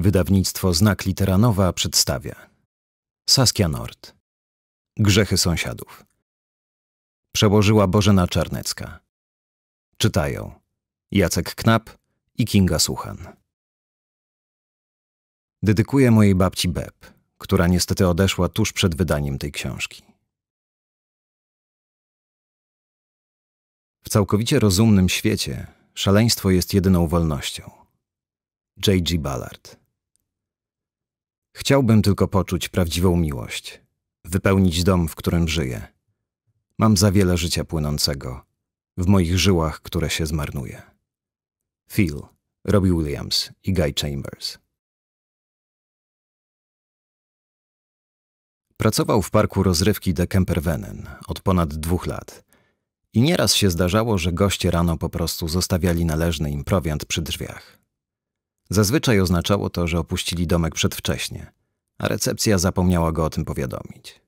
Wydawnictwo Znak Literanowa przedstawia Saskia Nord Grzechy sąsiadów Przełożyła Bożena Czarnecka Czytają Jacek Knap i Kinga Suchan Dedykuję mojej babci Beb, która niestety odeszła tuż przed wydaniem tej książki. W całkowicie rozumnym świecie szaleństwo jest jedyną wolnością. J.G. Ballard Chciałbym tylko poczuć prawdziwą miłość, wypełnić dom, w którym żyję. Mam za wiele życia płynącego, w moich żyłach, które się zmarnuje. Phil, Robbie Williams i Guy Chambers. Pracował w parku rozrywki De Kemperwenen od ponad dwóch lat. I nieraz się zdarzało, że goście rano po prostu zostawiali należny im prowiant przy drzwiach. Zazwyczaj oznaczało to, że opuścili domek przedwcześnie, a recepcja zapomniała go o tym powiadomić.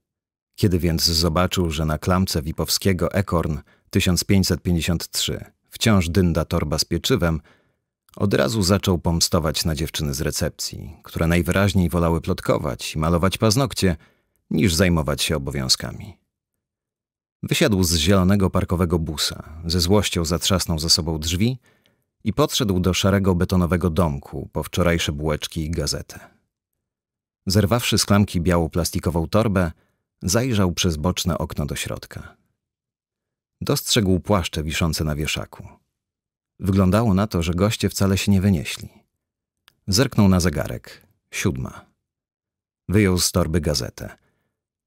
Kiedy więc zobaczył, że na klamce Wipowskiego Ekorn 1553 wciąż dynda torba z pieczywem, od razu zaczął pomstować na dziewczyny z recepcji, które najwyraźniej wolały plotkować i malować paznokcie, niż zajmować się obowiązkami. Wysiadł z zielonego parkowego busa, ze złością zatrzasnął za sobą drzwi – i podszedł do szarego betonowego domku po wczorajsze bułeczki i gazetę. Zerwawszy z klamki białą plastikową torbę, zajrzał przez boczne okno do środka. Dostrzegł płaszcze wiszące na wieszaku. Wyglądało na to, że goście wcale się nie wynieśli. Zerknął na zegarek. Siódma. Wyjął z torby gazetę.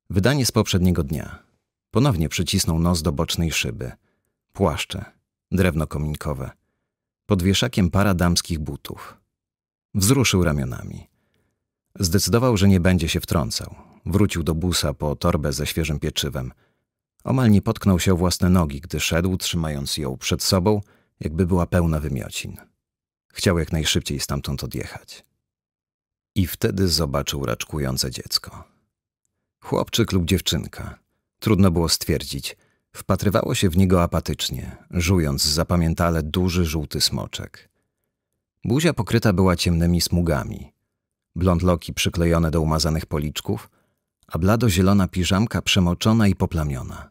Wydanie z poprzedniego dnia. Ponownie przycisnął nos do bocznej szyby. Płaszcze. Drewno kominkowe – pod wieszakiem para damskich butów. Wzruszył ramionami. Zdecydował, że nie będzie się wtrącał. Wrócił do busa po torbę ze świeżym pieczywem. Omal nie potknął się o własne nogi, gdy szedł, trzymając ją przed sobą, jakby była pełna wymiocin. Chciał jak najszybciej stamtąd odjechać. I wtedy zobaczył raczkujące dziecko. Chłopczyk lub dziewczynka. Trudno było stwierdzić. Wpatrywało się w niego apatycznie, żując zapamiętale duży żółty smoczek. Buzia pokryta była ciemnymi smugami, blond loki przyklejone do umazanych policzków, a blado-zielona piżamka przemoczona i poplamiona.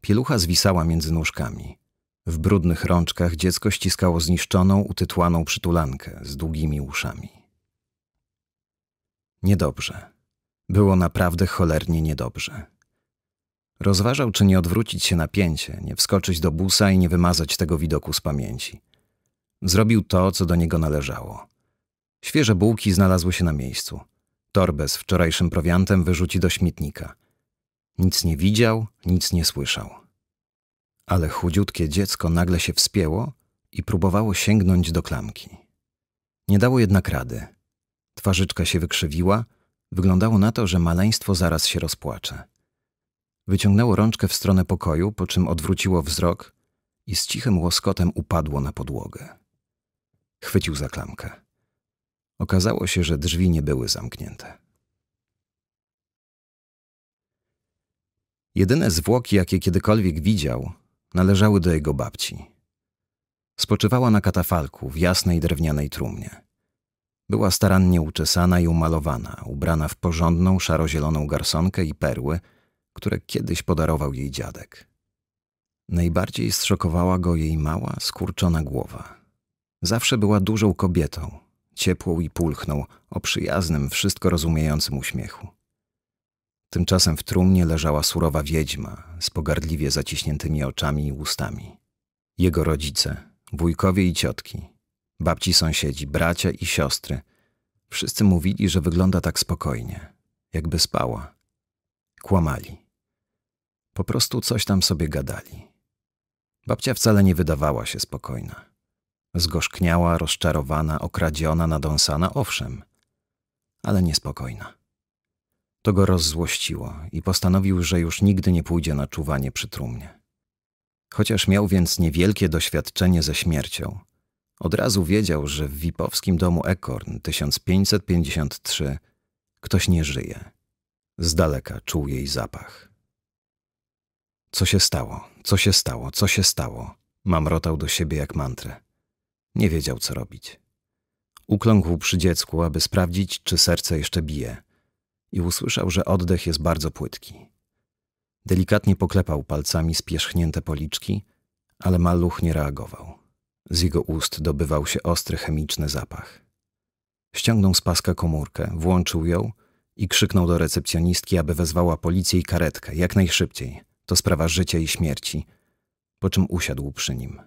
Pielucha zwisała między nóżkami. W brudnych rączkach dziecko ściskało zniszczoną, utytłaną przytulankę z długimi uszami. Niedobrze. Było naprawdę cholernie niedobrze. Rozważał, czy nie odwrócić się na pięcie, nie wskoczyć do busa i nie wymazać tego widoku z pamięci. Zrobił to, co do niego należało. Świeże bułki znalazły się na miejscu. Torbę z wczorajszym prowiantem wyrzuci do śmietnika. Nic nie widział, nic nie słyszał. Ale chudziutkie dziecko nagle się wspięło i próbowało sięgnąć do klamki. Nie dało jednak rady. Twarzyczka się wykrzywiła, wyglądało na to, że maleństwo zaraz się rozpłacze. Wyciągnęło rączkę w stronę pokoju, po czym odwróciło wzrok i z cichym łoskotem upadło na podłogę. Chwycił za klamkę. Okazało się, że drzwi nie były zamknięte. Jedyne zwłoki, jakie kiedykolwiek widział, należały do jego babci. Spoczywała na katafalku w jasnej drewnianej trumnie. Była starannie uczesana i umalowana, ubrana w porządną szarozieloną garsonkę i perły – które kiedyś podarował jej dziadek. Najbardziej zszokowała go jej mała, skurczona głowa. Zawsze była dużą kobietą, ciepłą i pulchną, o przyjaznym, wszystko rozumiejącym uśmiechu. Tymczasem w trumnie leżała surowa wiedźma z pogardliwie zaciśniętymi oczami i ustami. Jego rodzice, wujkowie i ciotki, babci sąsiedzi, bracia i siostry, wszyscy mówili, że wygląda tak spokojnie, jakby spała. Kłamali. Po prostu coś tam sobie gadali. Babcia wcale nie wydawała się spokojna. Zgorzkniała, rozczarowana, okradziona, nadąsana, owszem, ale niespokojna. To go rozzłościło i postanowił, że już nigdy nie pójdzie na czuwanie przy trumnie. Chociaż miał więc niewielkie doświadczenie ze śmiercią, od razu wiedział, że w wipowskim domu Ekorn 1553 ktoś nie żyje. Z daleka czuł jej zapach. Co się stało? Co się stało? Co się stało? Mamrotał do siebie jak mantrę. Nie wiedział, co robić. Ukląkł przy dziecku, aby sprawdzić, czy serce jeszcze bije. I usłyszał, że oddech jest bardzo płytki. Delikatnie poklepał palcami spierzchnięte policzki, ale maluch nie reagował. Z jego ust dobywał się ostry chemiczny zapach. Ściągnął z paska komórkę, włączył ją i krzyknął do recepcjonistki, aby wezwała policję i karetkę jak najszybciej – to sprawa życia i śmierci. Po czym usiadł przy nim.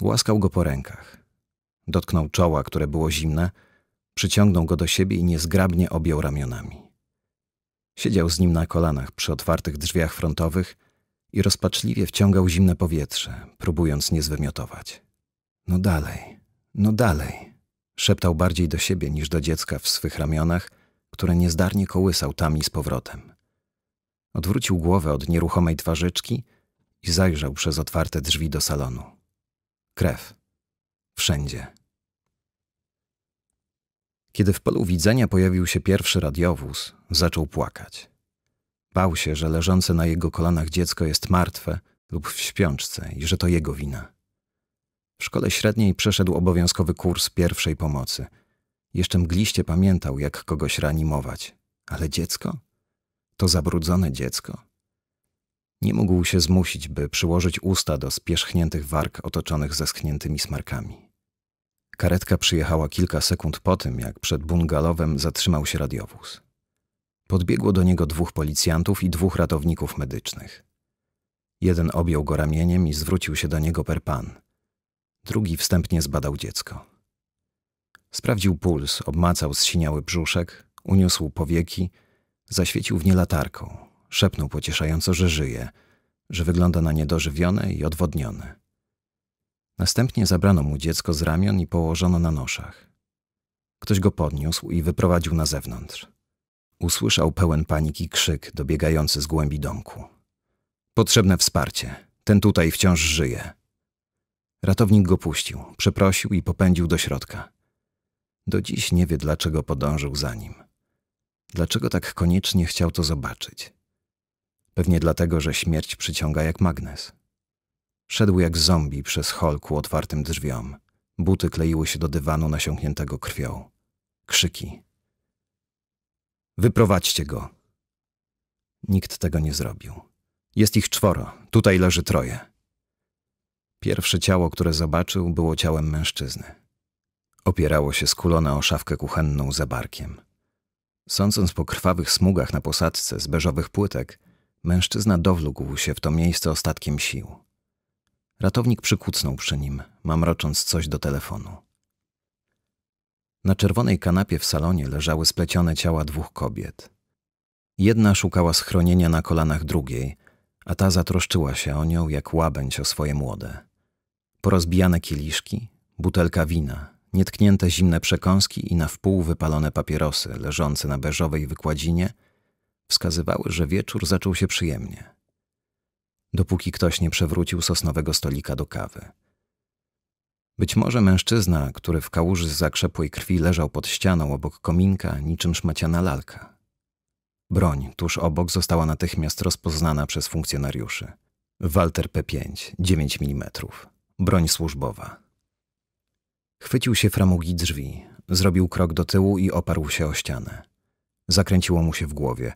Głaskał go po rękach. Dotknął czoła, które było zimne, przyciągnął go do siebie i niezgrabnie objął ramionami. Siedział z nim na kolanach przy otwartych drzwiach frontowych i rozpaczliwie wciągał zimne powietrze, próbując nie zwymiotować. No dalej, no dalej, szeptał bardziej do siebie niż do dziecka w swych ramionach, które niezdarnie kołysał tam i z powrotem. Odwrócił głowę od nieruchomej twarzyczki i zajrzał przez otwarte drzwi do salonu. Krew. Wszędzie. Kiedy w polu widzenia pojawił się pierwszy radiowóz, zaczął płakać. Bał się, że leżące na jego kolanach dziecko jest martwe lub w śpiączce i że to jego wina. W szkole średniej przeszedł obowiązkowy kurs pierwszej pomocy. Jeszcze mgliście pamiętał, jak kogoś reanimować. Ale dziecko? to zabrudzone dziecko. Nie mógł się zmusić, by przyłożyć usta do spierzchniętych warg otoczonych zeschniętymi smarkami. Karetka przyjechała kilka sekund po tym, jak przed bungalowem zatrzymał się radiowóz. Podbiegło do niego dwóch policjantów i dwóch ratowników medycznych. Jeden objął go ramieniem i zwrócił się do niego per pan. Drugi wstępnie zbadał dziecko. Sprawdził puls, obmacał zsiniały brzuszek, uniósł powieki – Zaświecił w nie latarką. Szepnął pocieszająco, że żyje, że wygląda na niedożywione i odwodnione. Następnie zabrano mu dziecko z ramion i położono na noszach. Ktoś go podniósł i wyprowadził na zewnątrz. Usłyszał pełen paniki krzyk dobiegający z głębi domku. Potrzebne wsparcie. Ten tutaj wciąż żyje. Ratownik go puścił, przeprosił i popędził do środka. Do dziś nie wie, dlaczego podążył za nim. Dlaczego tak koniecznie chciał to zobaczyć? Pewnie dlatego, że śmierć przyciąga jak magnes. Szedł jak zombie przez hol ku otwartym drzwiom. Buty kleiły się do dywanu nasiąkniętego krwią. Krzyki. Wyprowadźcie go. Nikt tego nie zrobił. Jest ich czworo, tutaj leży troje. Pierwsze ciało, które zobaczył, było ciałem mężczyzny. Opierało się skulone o szafkę kuchenną za barkiem. Sądząc po krwawych smugach na posadzce z beżowych płytek, mężczyzna dowlógł się w to miejsce ostatkiem sił. Ratownik przykucnął przy nim, mamrocząc coś do telefonu. Na czerwonej kanapie w salonie leżały splecione ciała dwóch kobiet. Jedna szukała schronienia na kolanach drugiej, a ta zatroszczyła się o nią jak łabędź o swoje młode. Porozbijane kieliszki, butelka wina, nietknięte zimne przekąski i na wpół wypalone papierosy leżące na beżowej wykładzinie wskazywały, że wieczór zaczął się przyjemnie. Dopóki ktoś nie przewrócił sosnowego stolika do kawy. Być może mężczyzna, który w kałuży z zakrzepłej krwi leżał pod ścianą obok kominka, niczym szmaciana lalka. Broń tuż obok została natychmiast rozpoznana przez funkcjonariuszy. Walter P5, 9 mm. Broń służbowa. Chwycił się framugi drzwi, zrobił krok do tyłu i oparł się o ścianę. Zakręciło mu się w głowie.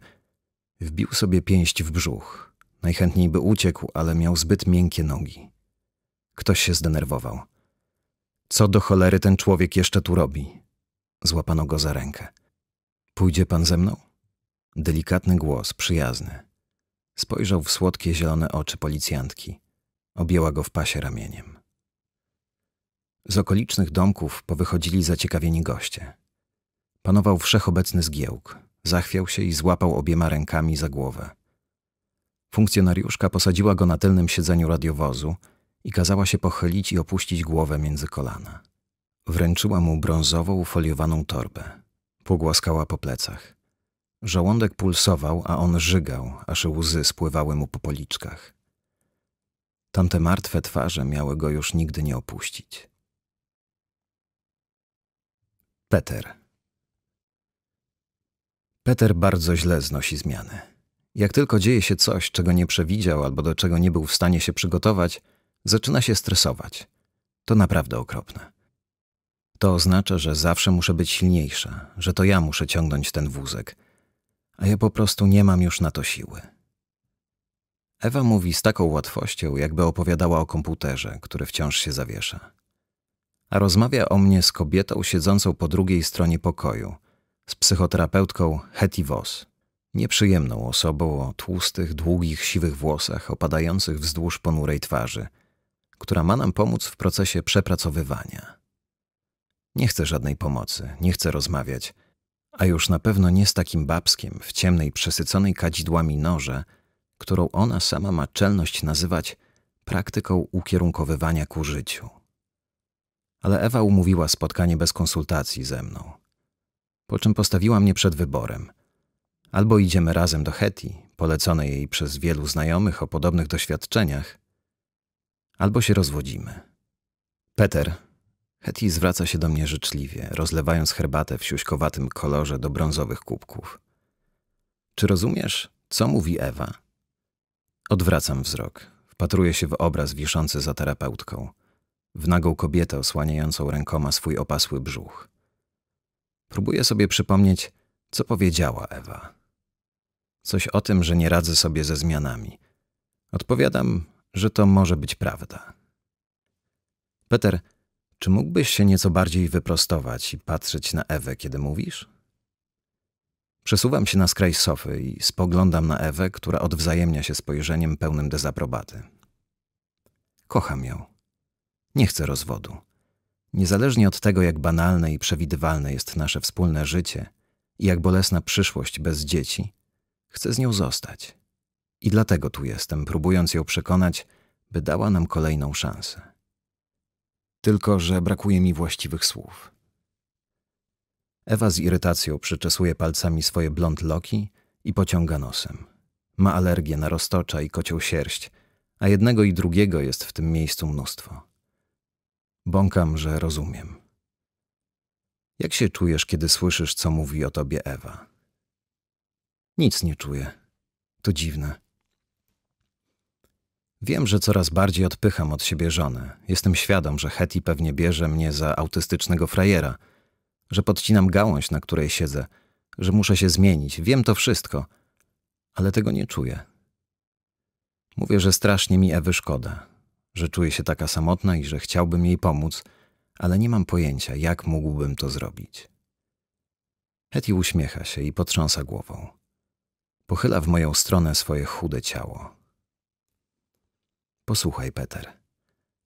Wbił sobie pięść w brzuch. Najchętniej by uciekł, ale miał zbyt miękkie nogi. Ktoś się zdenerwował. Co do cholery ten człowiek jeszcze tu robi? Złapano go za rękę. Pójdzie pan ze mną? Delikatny głos, przyjazny. Spojrzał w słodkie zielone oczy policjantki. Objęła go w pasie ramieniem. Z okolicznych domków powychodzili zaciekawieni goście. Panował wszechobecny zgiełk. Zachwiał się i złapał obiema rękami za głowę. Funkcjonariuszka posadziła go na tylnym siedzeniu radiowozu i kazała się pochylić i opuścić głowę między kolana. Wręczyła mu brązową, foliowaną torbę. Pogłaskała po plecach. Żołądek pulsował, a on żygał, aż łzy spływały mu po policzkach. Tamte martwe twarze miały go już nigdy nie opuścić. Peter. Peter bardzo źle znosi zmiany. Jak tylko dzieje się coś, czego nie przewidział albo do czego nie był w stanie się przygotować, zaczyna się stresować. To naprawdę okropne. To oznacza, że zawsze muszę być silniejsza, że to ja muszę ciągnąć ten wózek, a ja po prostu nie mam już na to siły. Ewa mówi z taką łatwością, jakby opowiadała o komputerze, który wciąż się zawiesza a rozmawia o mnie z kobietą siedzącą po drugiej stronie pokoju, z psychoterapeutką Hetty Voss. Nieprzyjemną osobą o tłustych, długich, siwych włosach opadających wzdłuż ponurej twarzy, która ma nam pomóc w procesie przepracowywania. Nie chcę żadnej pomocy, nie chcę rozmawiać, a już na pewno nie z takim babskiem w ciemnej, przesyconej kadzidłami noże, którą ona sama ma czelność nazywać praktyką ukierunkowywania ku życiu ale Ewa umówiła spotkanie bez konsultacji ze mną. Po czym postawiła mnie przed wyborem. Albo idziemy razem do Heti, poleconej jej przez wielu znajomych o podobnych doświadczeniach, albo się rozwodzimy. Peter, Heti zwraca się do mnie życzliwie, rozlewając herbatę w siuśkowatym kolorze do brązowych kubków. Czy rozumiesz, co mówi Ewa? Odwracam wzrok. Wpatruję się w obraz wiszący za terapeutką w nagą kobietę osłaniającą rękoma swój opasły brzuch. Próbuję sobie przypomnieć, co powiedziała Ewa. Coś o tym, że nie radzę sobie ze zmianami. Odpowiadam, że to może być prawda. Peter, czy mógłbyś się nieco bardziej wyprostować i patrzeć na Ewę, kiedy mówisz? Przesuwam się na skraj sofy i spoglądam na Ewę, która odwzajemnia się spojrzeniem pełnym dezaprobaty. Kocham ją. Nie chcę rozwodu. Niezależnie od tego, jak banalne i przewidywalne jest nasze wspólne życie i jak bolesna przyszłość bez dzieci, chcę z nią zostać. I dlatego tu jestem, próbując ją przekonać, by dała nam kolejną szansę. Tylko, że brakuje mi właściwych słów. Ewa z irytacją przyczesuje palcami swoje blond loki i pociąga nosem. Ma alergię na roztocza i kocią sierść, a jednego i drugiego jest w tym miejscu mnóstwo. Bąkam, że rozumiem. Jak się czujesz, kiedy słyszysz, co mówi o tobie Ewa? Nic nie czuję. To dziwne. Wiem, że coraz bardziej odpycham od siebie żonę. Jestem świadom, że Hetty pewnie bierze mnie za autystycznego frajera, że podcinam gałąź, na której siedzę, że muszę się zmienić. Wiem to wszystko, ale tego nie czuję. Mówię, że strasznie mi Ewy szkoda, że czuję się taka samotna i że chciałbym jej pomóc, ale nie mam pojęcia, jak mógłbym to zrobić. Hetty uśmiecha się i potrząsa głową. Pochyla w moją stronę swoje chude ciało. Posłuchaj, Peter.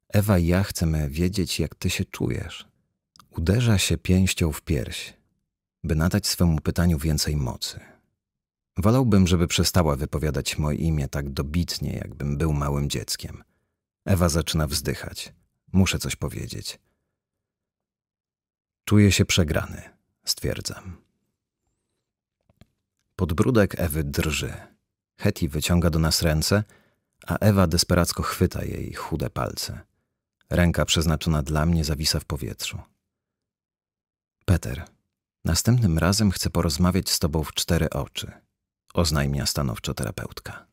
Ewa i ja chcemy wiedzieć, jak ty się czujesz. Uderza się pięścią w pierś, by nadać swemu pytaniu więcej mocy. Wolałbym, żeby przestała wypowiadać moje imię tak dobitnie, jakbym był małym dzieckiem – Ewa zaczyna wzdychać. Muszę coś powiedzieć. Czuję się przegrany, stwierdzam. Podbródek Ewy drży. Hetty wyciąga do nas ręce, a Ewa desperacko chwyta jej chude palce. Ręka przeznaczona dla mnie zawisa w powietrzu. Peter, następnym razem chcę porozmawiać z tobą w cztery oczy, oznajmia stanowczo terapeutka.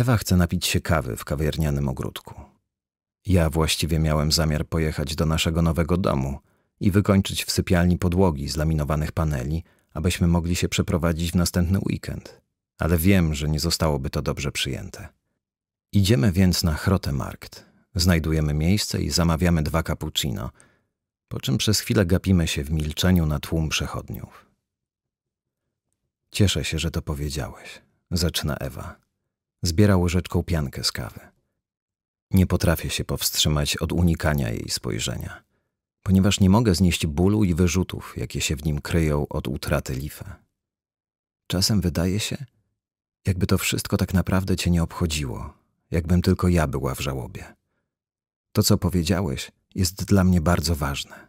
Ewa chce napić się kawy w kawiarnianym ogródku. Ja właściwie miałem zamiar pojechać do naszego nowego domu i wykończyć w sypialni podłogi z laminowanych paneli, abyśmy mogli się przeprowadzić w następny weekend. Ale wiem, że nie zostałoby to dobrze przyjęte. Idziemy więc na Markt. Znajdujemy miejsce i zamawiamy dwa cappuccino, po czym przez chwilę gapimy się w milczeniu na tłum przechodniów. Cieszę się, że to powiedziałeś, zaczyna Ewa zbiera łyżeczką piankę z kawy. Nie potrafię się powstrzymać od unikania jej spojrzenia, ponieważ nie mogę znieść bólu i wyrzutów, jakie się w nim kryją od utraty Lifa. Czasem wydaje się, jakby to wszystko tak naprawdę cię nie obchodziło, jakbym tylko ja była w żałobie. To, co powiedziałeś, jest dla mnie bardzo ważne.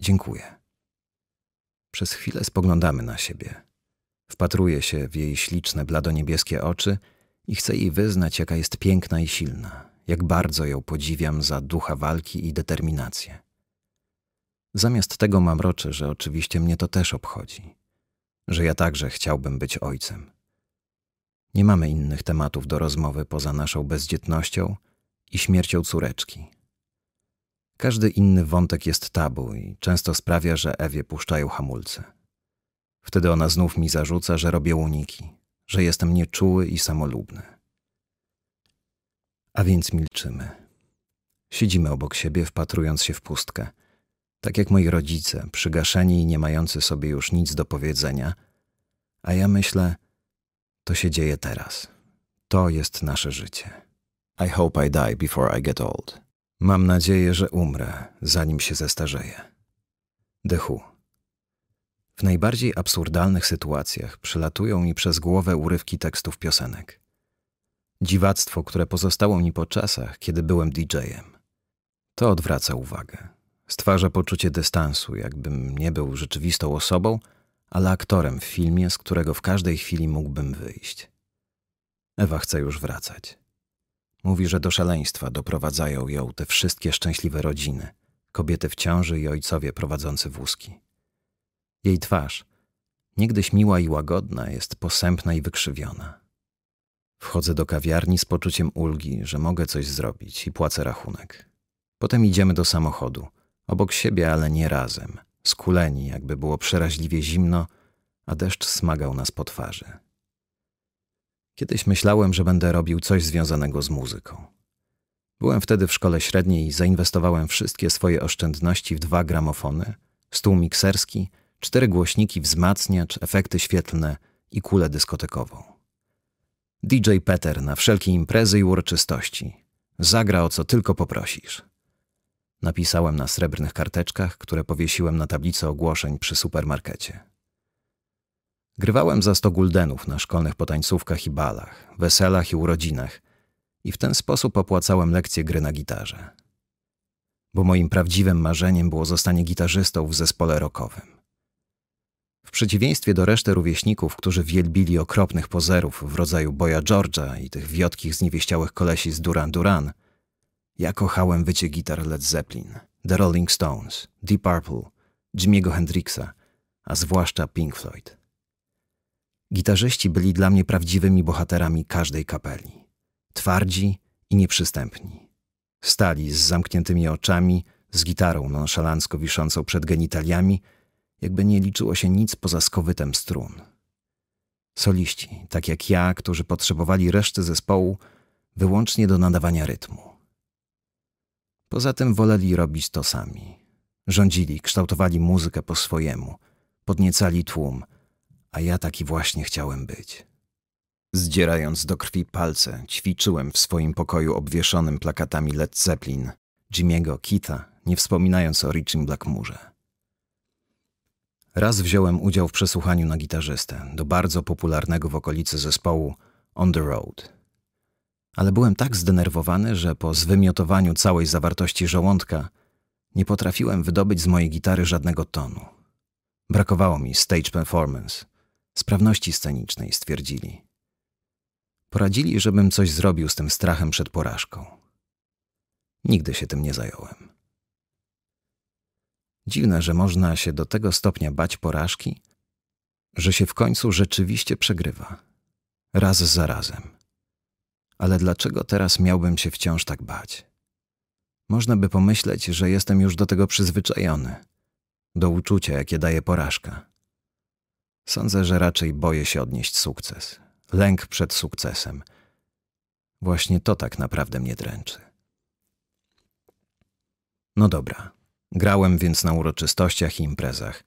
Dziękuję. Przez chwilę spoglądamy na siebie. Wpatruję się w jej śliczne, bladoniebieskie oczy – i chcę jej wyznać, jaka jest piękna i silna, jak bardzo ją podziwiam za ducha walki i determinację. Zamiast tego mamroczę, że oczywiście mnie to też obchodzi, że ja także chciałbym być ojcem. Nie mamy innych tematów do rozmowy poza naszą bezdzietnością i śmiercią córeczki. Każdy inny wątek jest tabu i często sprawia, że Ewie puszczają hamulce. Wtedy ona znów mi zarzuca, że robię uniki, że jestem nieczuły i samolubny. A więc milczymy. Siedzimy obok siebie, wpatrując się w pustkę. Tak jak moi rodzice, przygaszeni i nie mający sobie już nic do powiedzenia, a ja myślę, to się dzieje teraz. To jest nasze życie. I hope I die before I get old. Mam nadzieję, że umrę, zanim się zestarzeję. Dechu. W najbardziej absurdalnych sytuacjach przelatują mi przez głowę urywki tekstów piosenek. Dziwactwo, które pozostało mi po czasach, kiedy byłem DJ-em. To odwraca uwagę. Stwarza poczucie dystansu, jakbym nie był rzeczywistą osobą, ale aktorem w filmie, z którego w każdej chwili mógłbym wyjść. Ewa chce już wracać. Mówi, że do szaleństwa doprowadzają ją te wszystkie szczęśliwe rodziny, kobiety w ciąży i ojcowie prowadzący wózki. Jej twarz, niegdyś miła i łagodna, jest posępna i wykrzywiona. Wchodzę do kawiarni z poczuciem ulgi, że mogę coś zrobić i płacę rachunek. Potem idziemy do samochodu, obok siebie, ale nie razem, skuleni, jakby było przeraźliwie zimno, a deszcz smagał nas po twarzy. Kiedyś myślałem, że będę robił coś związanego z muzyką. Byłem wtedy w szkole średniej i zainwestowałem wszystkie swoje oszczędności w dwa gramofony, stół mikserski – cztery głośniki wzmacniacz, efekty świetlne i kulę dyskotekową. DJ Peter na wszelkie imprezy i uroczystości. Zagra o co tylko poprosisz. Napisałem na srebrnych karteczkach, które powiesiłem na tablicy ogłoszeń przy supermarkecie. Grywałem za 100 guldenów na szkolnych potańcówkach i balach, weselach i urodzinach i w ten sposób opłacałem lekcje gry na gitarze. Bo moim prawdziwym marzeniem było zostanie gitarzystą w zespole rockowym. W przeciwieństwie do reszty rówieśników, którzy wielbili okropnych pozerów w rodzaju Boya George'a i tych wiotkich zniewieściałych kolesi z Duran Duran, ja kochałem wycie gitar Led Zeppelin, The Rolling Stones, Deep Purple, Jimmy'ego Hendrixa, a zwłaszcza Pink Floyd. Gitarzyści byli dla mnie prawdziwymi bohaterami każdej kapeli. Twardzi i nieprzystępni. Stali z zamkniętymi oczami, z gitarą nonszalancko wiszącą przed genitaliami – jakby nie liczyło się nic poza skowytem strun. Soliści, tak jak ja, którzy potrzebowali reszty zespołu wyłącznie do nadawania rytmu. Poza tym woleli robić to sami. Rządzili, kształtowali muzykę po swojemu, podniecali tłum, a ja taki właśnie chciałem być. Zdzierając do krwi palce, ćwiczyłem w swoim pokoju obwieszonym plakatami Led Zeppelin, Jimmy'ego Kita, nie wspominając o Richim Blackmurze. Raz wziąłem udział w przesłuchaniu na gitarzystę do bardzo popularnego w okolicy zespołu On the Road. Ale byłem tak zdenerwowany, że po zwymiotowaniu całej zawartości żołądka nie potrafiłem wydobyć z mojej gitary żadnego tonu. Brakowało mi stage performance, sprawności scenicznej, stwierdzili. Poradzili, żebym coś zrobił z tym strachem przed porażką. Nigdy się tym nie zająłem. Dziwne, że można się do tego stopnia bać porażki, że się w końcu rzeczywiście przegrywa. Raz za razem. Ale dlaczego teraz miałbym się wciąż tak bać? Można by pomyśleć, że jestem już do tego przyzwyczajony, do uczucia, jakie daje porażka. Sądzę, że raczej boję się odnieść sukces. Lęk przed sukcesem. Właśnie to tak naprawdę mnie dręczy. No dobra. Grałem więc na uroczystościach i imprezach.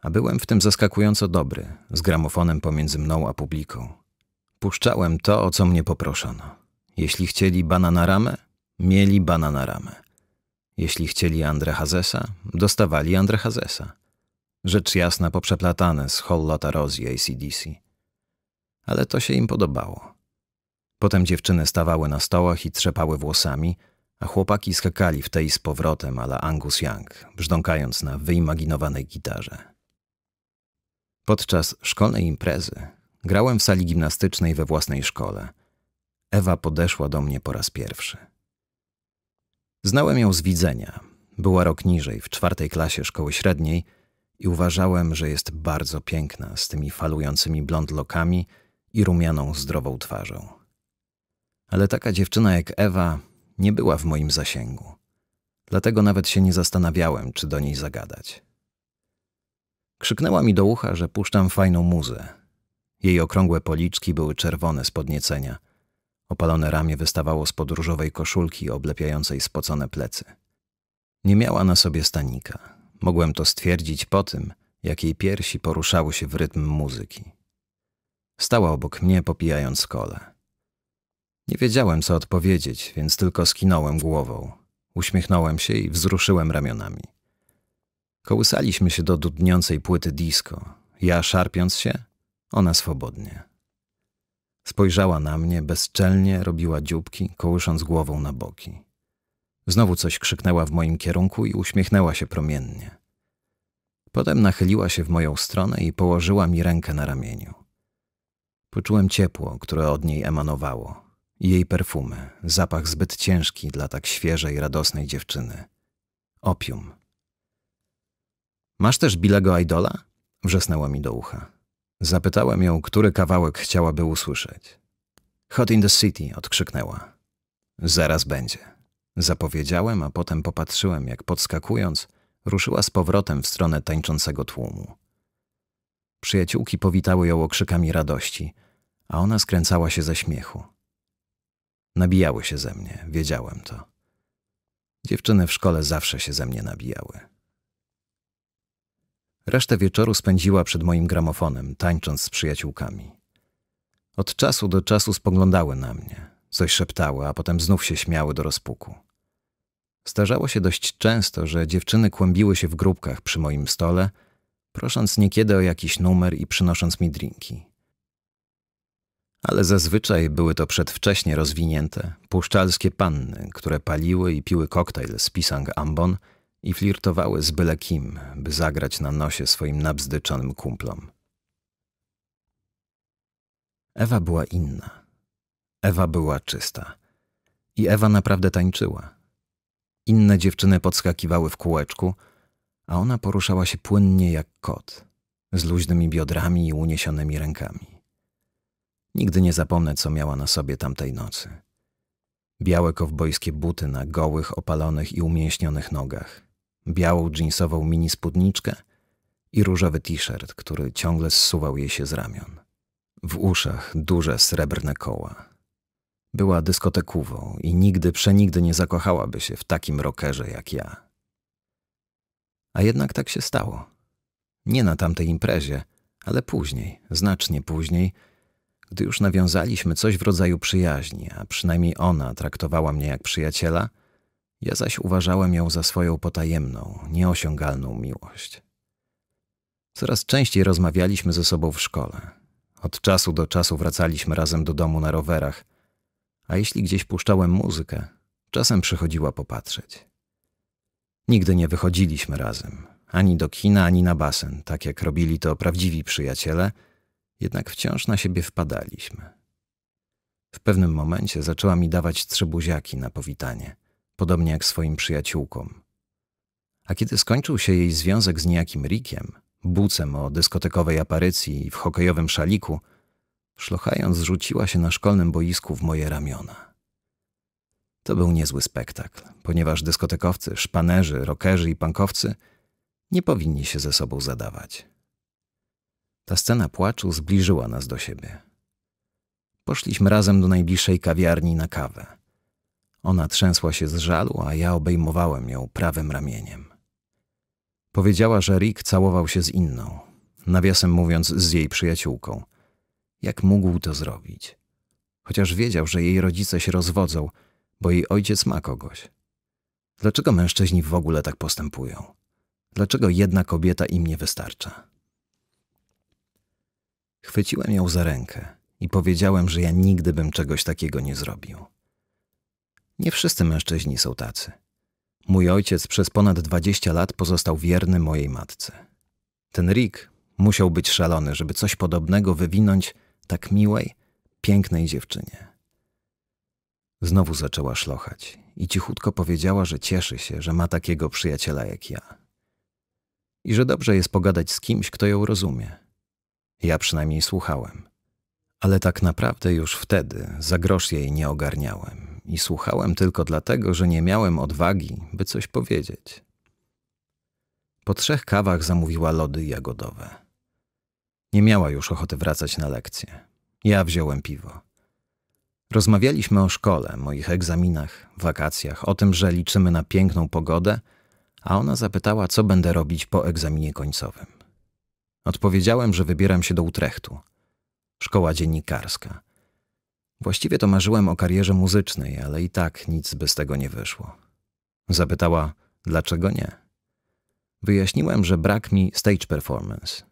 A byłem w tym zaskakująco dobry, z gramofonem pomiędzy mną a publiką. Puszczałem to, o co mnie poproszono. Jeśli chcieli banana ramę, mieli banana ramę. Jeśli chcieli Andre Hazesa, dostawali Andre Hazesa. Rzecz jasna poprzeplatane z Hollota Rosie ACDC. Ale to się im podobało. Potem dziewczyny stawały na stołach i trzepały włosami – a chłopaki skakali w tej z powrotem ala Angus Young, brzdąkając na wyimaginowanej gitarze. Podczas szkolnej imprezy grałem w sali gimnastycznej we własnej szkole. Ewa podeszła do mnie po raz pierwszy. Znałem ją z widzenia. Była rok niżej, w czwartej klasie szkoły średniej i uważałem, że jest bardzo piękna, z tymi falującymi blond lokami i rumianą, zdrową twarzą. Ale taka dziewczyna jak Ewa nie była w moim zasięgu. Dlatego nawet się nie zastanawiałem, czy do niej zagadać. Krzyknęła mi do ucha, że puszczam fajną muzę. Jej okrągłe policzki były czerwone z podniecenia. Opalone ramię wystawało z podróżowej koszulki oblepiającej spocone plecy. Nie miała na sobie stanika. Mogłem to stwierdzić po tym, jak jej piersi poruszały się w rytm muzyki. Stała obok mnie, popijając kole. Nie wiedziałem, co odpowiedzieć, więc tylko skinąłem głową. Uśmiechnąłem się i wzruszyłem ramionami. Kołysaliśmy się do dudniącej płyty disco. Ja szarpiąc się, ona swobodnie. Spojrzała na mnie, bezczelnie robiła dzióbki, kołysząc głową na boki. Znowu coś krzyknęła w moim kierunku i uśmiechnęła się promiennie. Potem nachyliła się w moją stronę i położyła mi rękę na ramieniu. Poczułem ciepło, które od niej emanowało. Jej perfumy, zapach zbyt ciężki dla tak świeżej, radosnej dziewczyny. Opium. Masz też Bilego Idola? Wrzesnęła mi do ucha. Zapytałem ją, który kawałek chciałaby usłyszeć. Hot in the City, odkrzyknęła. Zaraz będzie. Zapowiedziałem, a potem popatrzyłem, jak podskakując, ruszyła z powrotem w stronę tańczącego tłumu. Przyjaciółki powitały ją okrzykami radości, a ona skręcała się ze śmiechu. Nabijały się ze mnie, wiedziałem to. Dziewczyny w szkole zawsze się ze mnie nabijały. Resztę wieczoru spędziła przed moim gramofonem, tańcząc z przyjaciółkami. Od czasu do czasu spoglądały na mnie, coś szeptały, a potem znów się śmiały do rozpuku. Starzało się dość często, że dziewczyny kłębiły się w grupkach przy moim stole, prosząc niekiedy o jakiś numer i przynosząc mi drinki ale zazwyczaj były to przedwcześnie rozwinięte, puszczalskie panny, które paliły i piły koktajl z pisang ambon i flirtowały z byle kim, by zagrać na nosie swoim nabzdyczonym kumplom. Ewa była inna. Ewa była czysta. I Ewa naprawdę tańczyła. Inne dziewczyny podskakiwały w kółeczku, a ona poruszała się płynnie jak kot, z luźnymi biodrami i uniesionymi rękami. Nigdy nie zapomnę, co miała na sobie tamtej nocy. Białe kowbojskie buty na gołych, opalonych i umięśnionych nogach, białą dżinsową mini spódniczkę i różowy t-shirt, który ciągle zsuwał jej się z ramion. W uszach duże srebrne koła. Była dyskotekową i nigdy, przenigdy nie zakochałaby się w takim rockerze jak ja. A jednak tak się stało. Nie na tamtej imprezie, ale później, znacznie później – gdy już nawiązaliśmy coś w rodzaju przyjaźni, a przynajmniej ona traktowała mnie jak przyjaciela, ja zaś uważałem ją za swoją potajemną, nieosiągalną miłość. Coraz częściej rozmawialiśmy ze sobą w szkole. Od czasu do czasu wracaliśmy razem do domu na rowerach, a jeśli gdzieś puszczałem muzykę, czasem przychodziła popatrzeć. Nigdy nie wychodziliśmy razem, ani do kina, ani na basen, tak jak robili to prawdziwi przyjaciele – jednak wciąż na siebie wpadaliśmy. W pewnym momencie zaczęła mi dawać trzy buziaki na powitanie, podobnie jak swoim przyjaciółkom. A kiedy skończył się jej związek z niejakim Rikiem, bucem o dyskotekowej aparycji i w hokejowym szaliku, szlochając rzuciła się na szkolnym boisku w moje ramiona. To był niezły spektakl, ponieważ dyskotekowcy, szpanerzy, rokerzy i pankowcy nie powinni się ze sobą zadawać. Ta scena płaczu zbliżyła nas do siebie. Poszliśmy razem do najbliższej kawiarni na kawę. Ona trzęsła się z żalu, a ja obejmowałem ją prawym ramieniem. Powiedziała, że Rick całował się z inną, nawiasem mówiąc z jej przyjaciółką. Jak mógł to zrobić? Chociaż wiedział, że jej rodzice się rozwodzą, bo jej ojciec ma kogoś. Dlaczego mężczyźni w ogóle tak postępują? Dlaczego jedna kobieta im nie wystarcza? Chwyciłem ją za rękę i powiedziałem, że ja nigdy bym czegoś takiego nie zrobił. Nie wszyscy mężczyźni są tacy. Mój ojciec przez ponad 20 lat pozostał wierny mojej matce. Ten Rick musiał być szalony, żeby coś podobnego wywinąć tak miłej, pięknej dziewczynie. Znowu zaczęła szlochać i cichutko powiedziała, że cieszy się, że ma takiego przyjaciela jak ja. I że dobrze jest pogadać z kimś, kto ją rozumie. Ja przynajmniej słuchałem. Ale tak naprawdę już wtedy za grosz jej nie ogarniałem i słuchałem tylko dlatego, że nie miałem odwagi, by coś powiedzieć. Po trzech kawach zamówiła lody jagodowe. Nie miała już ochoty wracać na lekcję. Ja wziąłem piwo. Rozmawialiśmy o szkole, moich egzaminach, wakacjach, o tym, że liczymy na piękną pogodę, a ona zapytała, co będę robić po egzaminie końcowym. Odpowiedziałem, że wybieram się do Utrechtu. Szkoła dziennikarska. Właściwie to marzyłem o karierze muzycznej, ale i tak nic by z tego nie wyszło. Zapytała, dlaczego nie? Wyjaśniłem, że brak mi stage performance.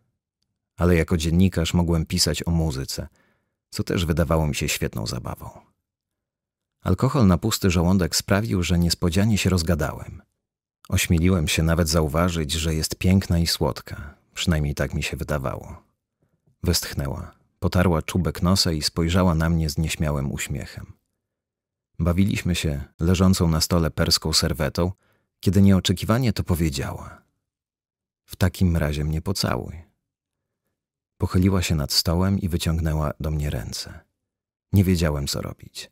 Ale jako dziennikarz mogłem pisać o muzyce, co też wydawało mi się świetną zabawą. Alkohol na pusty żołądek sprawił, że niespodzianie się rozgadałem. Ośmieliłem się nawet zauważyć, że jest piękna i słodka, Przynajmniej tak mi się wydawało. Westchnęła, potarła czubek nosa i spojrzała na mnie z nieśmiałym uśmiechem. Bawiliśmy się leżącą na stole perską serwetą, kiedy nieoczekiwanie to powiedziała. W takim razie mnie pocałuj. Pochyliła się nad stołem i wyciągnęła do mnie ręce. Nie wiedziałem, co robić.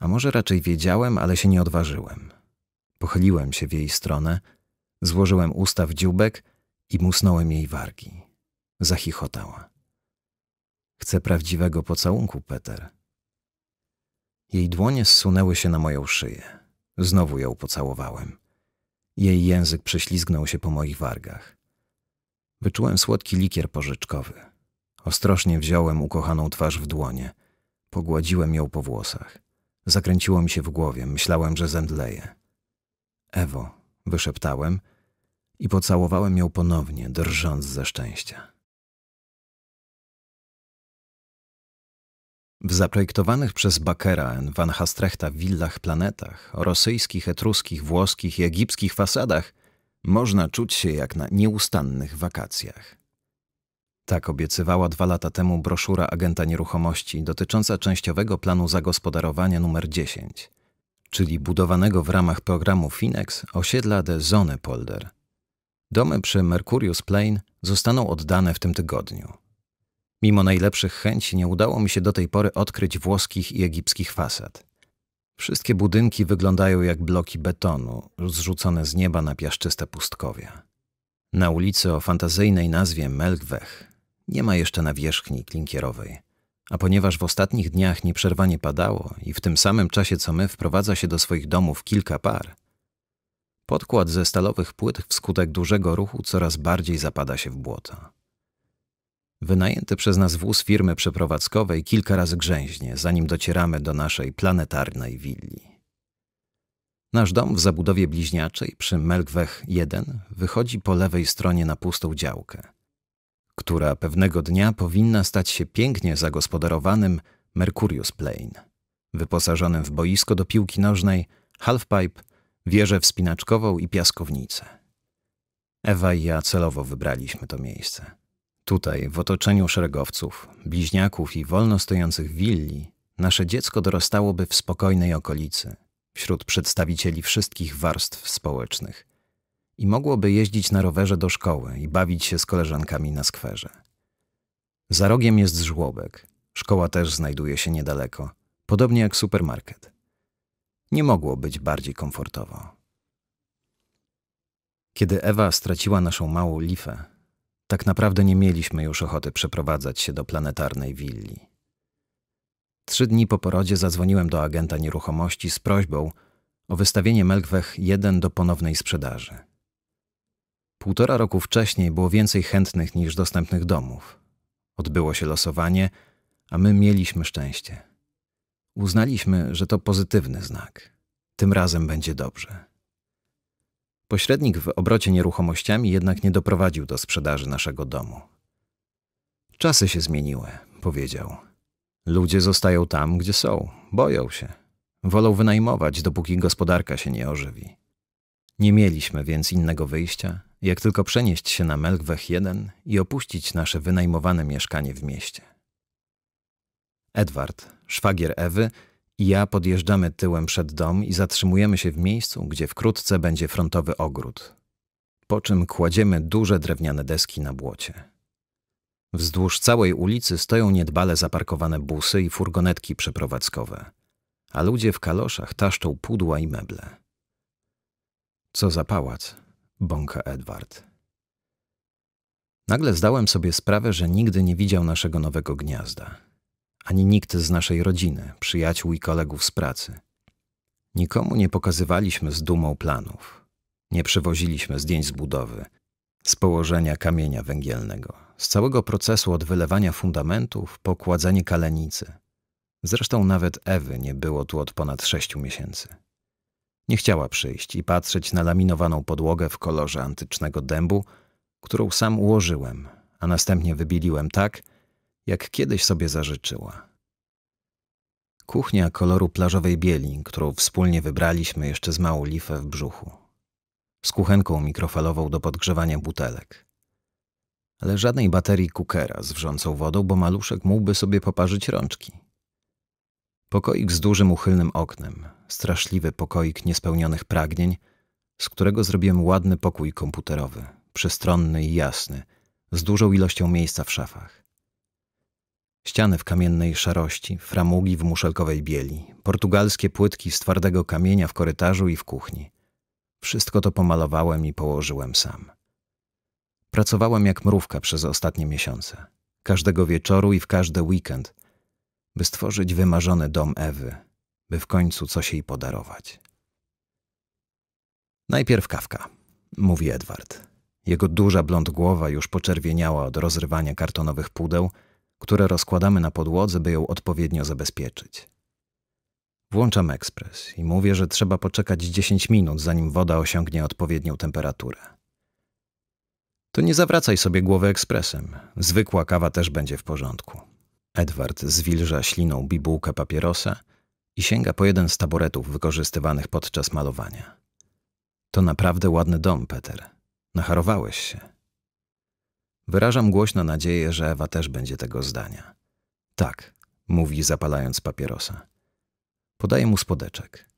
A może raczej wiedziałem, ale się nie odważyłem. Pochyliłem się w jej stronę, złożyłem usta w dziubek i musnąłem jej wargi. Zachichotała. Chcę prawdziwego pocałunku, Peter. Jej dłonie zsunęły się na moją szyję. Znowu ją pocałowałem. Jej język prześlizgnął się po moich wargach. Wyczułem słodki likier pożyczkowy. Ostrożnie wziąłem ukochaną twarz w dłonie. Pogładziłem ją po włosach. Zakręciło mi się w głowie, myślałem, że zemdleję. Ewo, wyszeptałem – i pocałowałem ją ponownie, drżąc ze szczęścia. W zaprojektowanych przez Bakera Van Hastrechta willach planetach, o rosyjskich, etruskich, włoskich i egipskich fasadach można czuć się jak na nieustannych wakacjach. Tak obiecywała dwa lata temu broszura agenta nieruchomości dotycząca częściowego planu zagospodarowania numer 10, czyli budowanego w ramach programu Finex osiedla de Zone Polder, Domy przy Mercurius Plain zostaną oddane w tym tygodniu. Mimo najlepszych chęci nie udało mi się do tej pory odkryć włoskich i egipskich fasad. Wszystkie budynki wyglądają jak bloki betonu, zrzucone z nieba na piaszczyste pustkowia. Na ulicy o fantazyjnej nazwie Melkwech nie ma jeszcze nawierzchni klinkierowej, a ponieważ w ostatnich dniach nieprzerwanie padało i w tym samym czasie co my wprowadza się do swoich domów kilka par – Podkład ze stalowych płyt wskutek dużego ruchu coraz bardziej zapada się w błoto. Wynajęty przez nas wóz firmy przeprowadzkowej kilka razy grzęźnie, zanim docieramy do naszej planetarnej willi. Nasz dom w zabudowie bliźniaczej przy Melkwech 1 wychodzi po lewej stronie na pustą działkę, która pewnego dnia powinna stać się pięknie zagospodarowanym Mercurius Plain, wyposażonym w boisko do piłki nożnej, halfpipe wieżę wspinaczkową i piaskownicę. Ewa i ja celowo wybraliśmy to miejsce. Tutaj, w otoczeniu szeregowców, bliźniaków i wolno stojących willi, nasze dziecko dorastałoby w spokojnej okolicy, wśród przedstawicieli wszystkich warstw społecznych i mogłoby jeździć na rowerze do szkoły i bawić się z koleżankami na skwerze. Za rogiem jest żłobek. Szkoła też znajduje się niedaleko, podobnie jak supermarket. Nie mogło być bardziej komfortowo. Kiedy Ewa straciła naszą małą lifę, tak naprawdę nie mieliśmy już ochoty przeprowadzać się do planetarnej willi. Trzy dni po porodzie zadzwoniłem do agenta nieruchomości z prośbą o wystawienie Melkwech 1 do ponownej sprzedaży. Półtora roku wcześniej było więcej chętnych niż dostępnych domów. Odbyło się losowanie, a my mieliśmy szczęście. Uznaliśmy, że to pozytywny znak. Tym razem będzie dobrze. Pośrednik w obrocie nieruchomościami jednak nie doprowadził do sprzedaży naszego domu. Czasy się zmieniły, powiedział. Ludzie zostają tam, gdzie są, boją się. Wolą wynajmować, dopóki gospodarka się nie ożywi. Nie mieliśmy więc innego wyjścia, jak tylko przenieść się na Melkwech 1 i opuścić nasze wynajmowane mieszkanie w mieście. Edward, szwagier Ewy i ja podjeżdżamy tyłem przed dom i zatrzymujemy się w miejscu, gdzie wkrótce będzie frontowy ogród. Po czym kładziemy duże drewniane deski na błocie. Wzdłuż całej ulicy stoją niedbale zaparkowane busy i furgonetki przeprowadzkowe, a ludzie w kaloszach taszczą pudła i meble. Co za pałac, bąka Edward. Nagle zdałem sobie sprawę, że nigdy nie widział naszego nowego gniazda ani nikt z naszej rodziny, przyjaciół i kolegów z pracy. Nikomu nie pokazywaliśmy z dumą planów. Nie przywoziliśmy zdjęć z budowy, z położenia kamienia węgielnego, z całego procesu od wylewania fundamentów po kładzenie kalenicy. Zresztą nawet Ewy nie było tu od ponad sześciu miesięcy. Nie chciała przyjść i patrzeć na laminowaną podłogę w kolorze antycznego dębu, którą sam ułożyłem, a następnie wybiliłem tak, jak kiedyś sobie zażyczyła. Kuchnia koloru plażowej bieli, którą wspólnie wybraliśmy jeszcze z małą lifę w brzuchu. Z kuchenką mikrofalową do podgrzewania butelek. Ale żadnej baterii kukera z wrzącą wodą, bo maluszek mógłby sobie poparzyć rączki. Pokoik z dużym uchylnym oknem, straszliwy pokoik niespełnionych pragnień, z którego zrobiłem ładny pokój komputerowy, przestronny i jasny, z dużą ilością miejsca w szafach. Ściany w kamiennej szarości, framugi w muszelkowej bieli, portugalskie płytki z twardego kamienia w korytarzu i w kuchni. Wszystko to pomalowałem i położyłem sam. Pracowałem jak mrówka przez ostatnie miesiące, każdego wieczoru i w każdy weekend, by stworzyć wymarzony dom Ewy, by w końcu coś jej podarować. Najpierw kawka, mówi Edward. Jego duża blond głowa już poczerwieniała od rozrywania kartonowych pudeł – które rozkładamy na podłodze, by ją odpowiednio zabezpieczyć. Włączam ekspres i mówię, że trzeba poczekać 10 minut, zanim woda osiągnie odpowiednią temperaturę. To nie zawracaj sobie głowy ekspresem. Zwykła kawa też będzie w porządku. Edward zwilża śliną bibułkę papierosa i sięga po jeden z taboretów wykorzystywanych podczas malowania. To naprawdę ładny dom, Peter. Nacharowałeś się. Wyrażam głośno nadzieję, że Ewa też będzie tego zdania. Tak, mówi zapalając papierosa. Podaje mu spodeczek.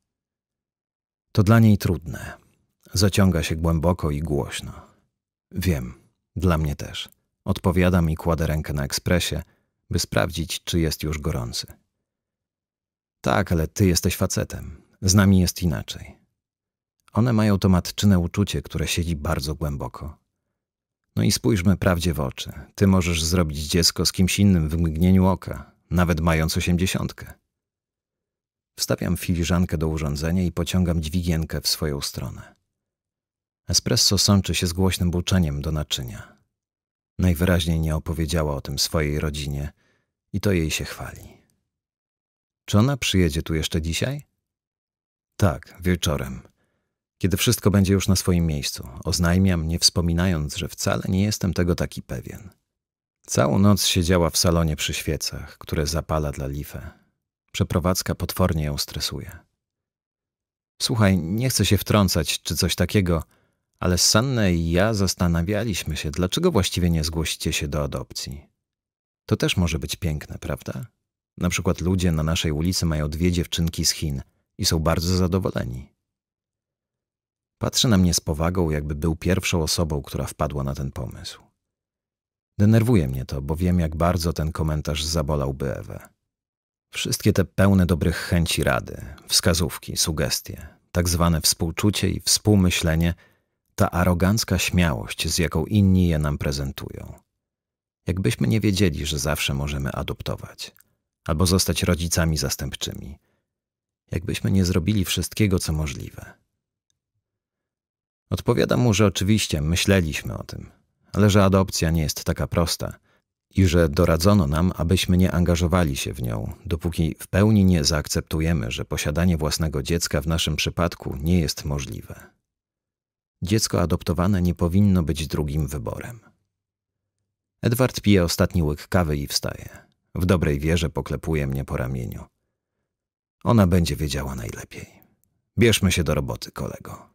To dla niej trudne. Zaciąga się głęboko i głośno. Wiem, dla mnie też. Odpowiadam i kładę rękę na ekspresie, by sprawdzić, czy jest już gorący. Tak, ale ty jesteś facetem. Z nami jest inaczej. One mają to matczyne uczucie, które siedzi bardzo głęboko. No i spójrzmy prawdzie w oczy. Ty możesz zrobić dziecko z kimś innym w mgnieniu oka, nawet mając osiemdziesiątkę. Wstawiam filiżankę do urządzenia i pociągam dźwigienkę w swoją stronę. Espresso sączy się z głośnym buczeniem do naczynia. Najwyraźniej nie opowiedziała o tym swojej rodzinie i to jej się chwali. Czy ona przyjedzie tu jeszcze dzisiaj? Tak, wieczorem. Kiedy wszystko będzie już na swoim miejscu, oznajmiam, nie wspominając, że wcale nie jestem tego taki pewien. Całą noc siedziała w salonie przy świecach, które zapala dla Life. Przeprowadzka potwornie ją stresuje. Słuchaj, nie chcę się wtrącać czy coś takiego, ale Sanne i ja zastanawialiśmy się, dlaczego właściwie nie zgłosicie się do adopcji. To też może być piękne, prawda? Na przykład ludzie na naszej ulicy mają dwie dziewczynki z Chin i są bardzo zadowoleni. Patrzy na mnie z powagą, jakby był pierwszą osobą, która wpadła na ten pomysł. Denerwuje mnie to, bo wiem, jak bardzo ten komentarz zabolałby Ewę. Wszystkie te pełne dobrych chęci rady, wskazówki, sugestie, tak zwane współczucie i współmyślenie, ta arogancka śmiałość, z jaką inni je nam prezentują. Jakbyśmy nie wiedzieli, że zawsze możemy adoptować albo zostać rodzicami zastępczymi. Jakbyśmy nie zrobili wszystkiego, co możliwe. Odpowiadam mu, że oczywiście myśleliśmy o tym, ale że adopcja nie jest taka prosta i że doradzono nam, abyśmy nie angażowali się w nią, dopóki w pełni nie zaakceptujemy, że posiadanie własnego dziecka w naszym przypadku nie jest możliwe. Dziecko adoptowane nie powinno być drugim wyborem. Edward pije ostatni łyk kawy i wstaje. W dobrej wierze poklepuje mnie po ramieniu. Ona będzie wiedziała najlepiej. Bierzmy się do roboty, kolego.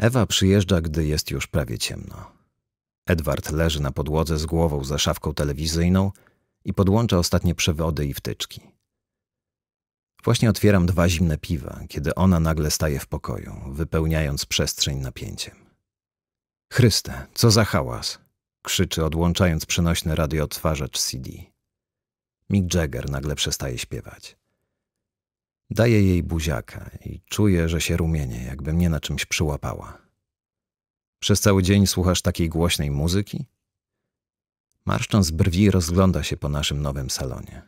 Ewa przyjeżdża, gdy jest już prawie ciemno. Edward leży na podłodze z głową za szafką telewizyjną i podłącza ostatnie przewody i wtyczki. Właśnie otwieram dwa zimne piwa, kiedy ona nagle staje w pokoju, wypełniając przestrzeń napięciem. Chryste, co za hałas! krzyczy, odłączając przenośny radioodtwarzacz CD. Mick Jagger nagle przestaje śpiewać. Daję jej buziaka i czuję, że się rumienie, jakby mnie na czymś przyłapała. Przez cały dzień słuchasz takiej głośnej muzyki? Marszcząc brwi rozgląda się po naszym nowym salonie.